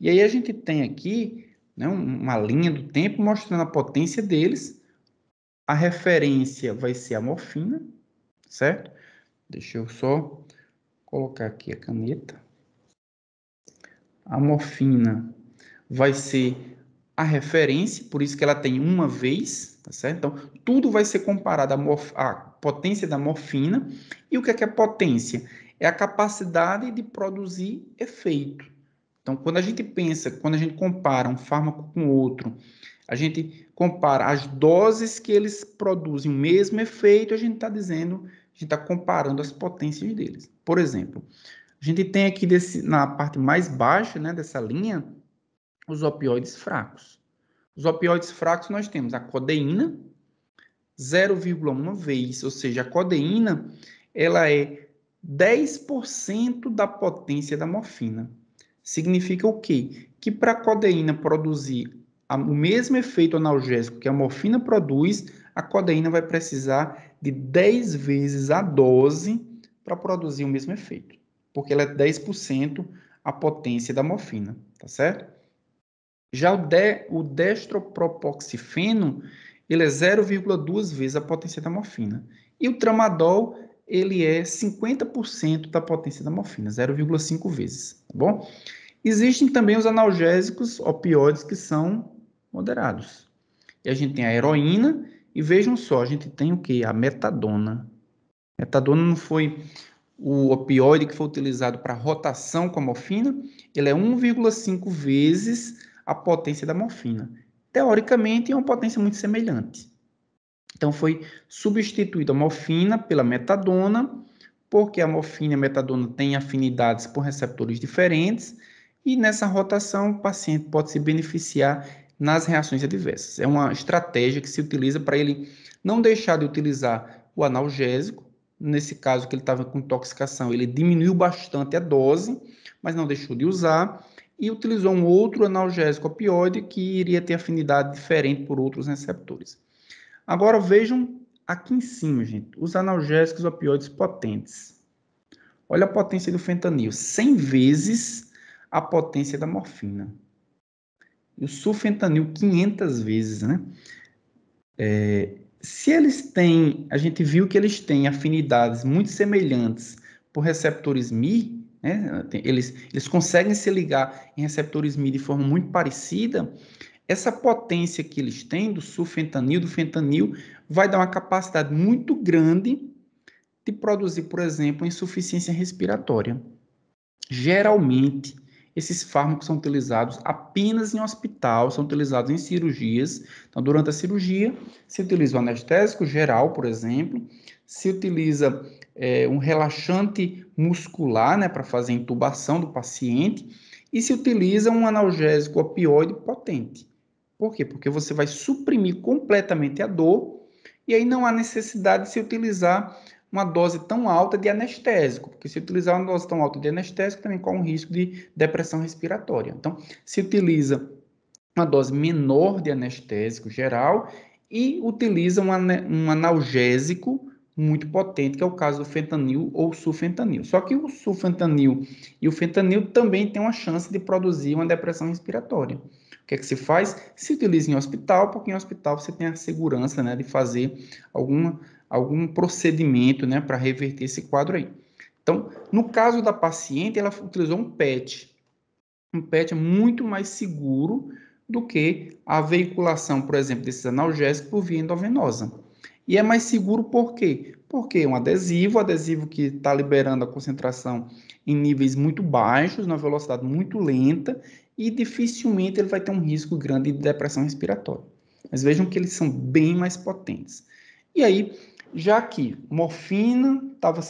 E aí a gente tem aqui né, uma linha do tempo mostrando a potência deles. A referência vai ser a morfina, certo? Deixa eu só colocar aqui a caneta. A morfina vai ser a referência, por isso que ela tem uma vez, tá certo? Então, tudo vai ser comparado à, morf... à potência da morfina. E o que é, que é potência? É a capacidade de produzir efeito. Então, quando a gente pensa, quando a gente compara um fármaco com outro, a gente compara as doses que eles produzem o mesmo efeito, a gente está dizendo, a gente está comparando as potências deles. Por exemplo, a gente tem aqui desse, na parte mais baixa né, dessa linha os opioides fracos. Os opioides fracos nós temos a codeína, 0,1 vez, ou seja, a codeína ela é 10% da potência da morfina. Significa o quê? Que para a codeína produzir o mesmo efeito analgésico que a morfina produz, a codeína vai precisar de 10 vezes a dose para produzir o mesmo efeito, porque ela é 10% a potência da morfina, tá certo? Já o, de, o destropropoxifeno, ele é 0,2 vezes a potência da morfina. E o tramadol ele é 50% da potência da morfina, 0,5 vezes, tá bom? Existem também os analgésicos opioides que são moderados. E a gente tem a heroína, e vejam só, a gente tem o que? A metadona. Metadona não foi o opioide que foi utilizado para rotação com a morfina, ele é 1,5 vezes a potência da morfina. Teoricamente, é uma potência muito semelhante. Então foi substituída a morfina pela metadona, porque a morfina e a metadona têm afinidades por receptores diferentes, e nessa rotação o paciente pode se beneficiar nas reações adversas. É uma estratégia que se utiliza para ele não deixar de utilizar o analgésico, nesse caso que ele estava com intoxicação, ele diminuiu bastante a dose, mas não deixou de usar, e utilizou um outro analgésico opioide que iria ter afinidade diferente por outros receptores. Agora vejam aqui em cima, gente, os analgésicos opioides potentes. Olha a potência do fentanil, 100 vezes a potência da morfina. E o sulfentanil, 500 vezes, né? É, se eles têm, a gente viu que eles têm afinidades muito semelhantes por receptores Mi, né? eles, eles conseguem se ligar em receptores Mi de forma muito parecida, essa potência que eles têm do sulfentanil, do fentanil, vai dar uma capacidade muito grande de produzir, por exemplo, insuficiência respiratória. Geralmente, esses fármacos são utilizados apenas em hospital, são utilizados em cirurgias. Então, durante a cirurgia, se utiliza o anestésico geral, por exemplo, se utiliza é, um relaxante muscular, né, para fazer a intubação do paciente, e se utiliza um analgésico opioide potente. Por quê? Porque você vai suprimir completamente a dor e aí não há necessidade de se utilizar uma dose tão alta de anestésico, porque se utilizar uma dose tão alta de anestésico também corre um risco de depressão respiratória. Então, se utiliza uma dose menor de anestésico geral e utiliza um, analgésico muito potente, que é o caso do fentanil ou sulfentanil. Só que o sulfentanil e o fentanil também têm uma chance de produzir uma depressão respiratória. O que é que se faz? Se utiliza em hospital, porque em hospital você tem a segurança né, de fazer algum algum procedimento né, para reverter esse quadro aí. Então, no caso da paciente, ela utilizou um PET. Um PET é muito mais seguro do que a veiculação, por exemplo, desses analgésicos por via endovenosa. E é mais seguro por quê? Porque um adesivo, adesivo que está liberando a concentração em níveis muito baixos, na velocidade muito lenta, e dificilmente ele vai ter um risco grande de depressão respiratória. Mas vejam que eles são bem mais potentes. E aí, já que morfina estava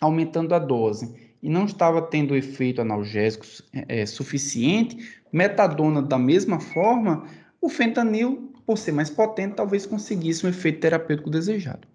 aumentando a dose e não estava tendo efeito analgésico é, é, suficiente, metadona da mesma forma, o fentanil por ser mais potente, talvez conseguisse um efeito terapêutico desejado.